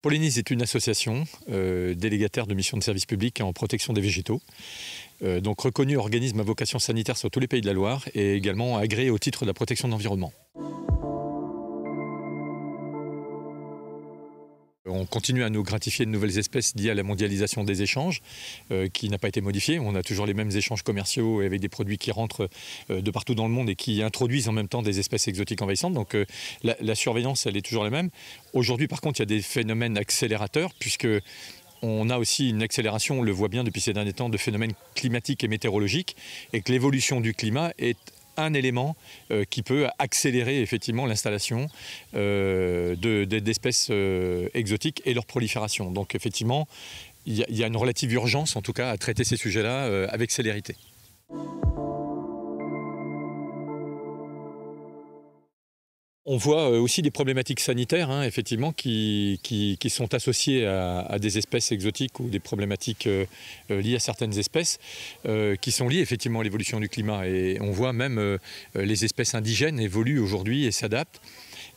Polynis est une association euh, délégataire de missions de service public en protection des végétaux, euh, donc reconnu organisme à vocation sanitaire sur tous les pays de la Loire et également agréé au titre de la protection de l'environnement. On continue à nous gratifier de nouvelles espèces liées à la mondialisation des échanges, euh, qui n'a pas été modifiée. On a toujours les mêmes échanges commerciaux avec des produits qui rentrent euh, de partout dans le monde et qui introduisent en même temps des espèces exotiques envahissantes. Donc euh, la, surveillance, elle est toujours la même. Aujourd'hui, par contre, il y a des phénomènes accélérateurs, puisque on a aussi une accélération, on le voit bien depuis ces derniers temps, de phénomènes climatiques et météorologiques, et que l'évolution du climat est un élément euh, qui peut accélérer effectivement l'installation euh, d'espèces euh, exotiques et leur prolifération. Donc effectivement, il y, y, a une relative urgence en tout cas à traiter ces sujets-là avec célérité. On voit euh, aussi des problématiques sanitaires, hein, effectivement, qui, sont associées à, des espèces exotiques ou des problématiques euh, euh, liées à certaines espèces, qui sont liées effectivement à l'évolution du climat. Et on voit même les espèces indigènes évoluent aujourd'hui et s'adaptent.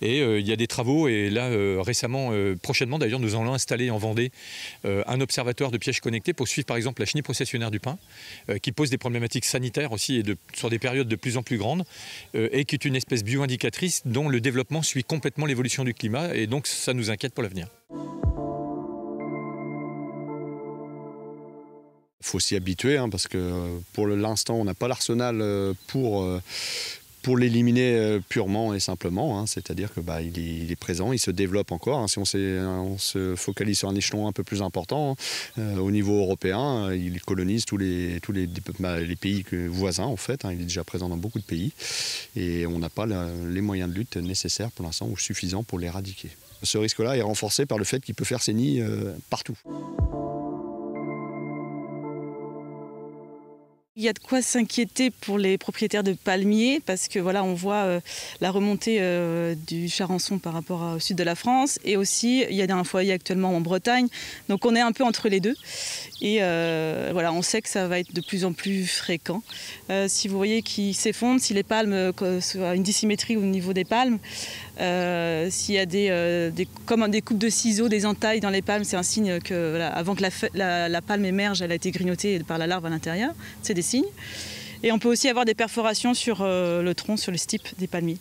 Et euh, il y a des travaux. Et là, euh, récemment, euh, prochainement d'ailleurs, nous allons installer en Vendée un observatoire de pièges connectés pour suivre par exemple la chenille processionnaire du pin, qui pose des problématiques sanitaires aussi et sur des périodes de plus en plus grandes, et qui est une espèce bio-indicatrice dont le développement suit complètement l'évolution du climat. Et donc, ça nous inquiète pour l'avenir. Il faut s'y habituer hein, parce que pour l'instant on n'a pas l'arsenal pour pour l'éliminer euh, purement et simplement, hein. c'est-à-dire que bah, il, est, présent, il se développe encore. Hein. si on, se focalise sur un échelon un peu plus important, euh, au niveau européen, euh, il colonise tous les, tous les, bah, pays voisins en fait. Hein. il est déjà présent dans beaucoup de pays et on n'a pas les moyens de lutte nécessaires pour l'instant ou suffisants pour l'éradiquer. Ce risque-là est renforcé par le fait qu'il peut faire ses nids partout. Il y a de quoi s'inquiéter pour les propriétaires de palmiers parce que voilà, on voit euh, la remontée euh, du Charançon par rapport au sud de la France et aussi il y a un foyer actuellement en Bretagne. Donc on est un peu entre les deux et euh, voilà, on sait que ça va être de plus en plus fréquent. si vous voyez qu'il s'effondre, si les palmes, soit une dissymétrie au niveau des palmes, euh, s'il y a des, euh, comme coupes de ciseaux, des entailles dans les palmes, c'est un signe que avant que la, palme émerge, elle a été grignotée par la larve à l'intérieur. C'est des signes. Et on peut aussi avoir des perforations sur euh, le tronc, sur le stipe des palmiers.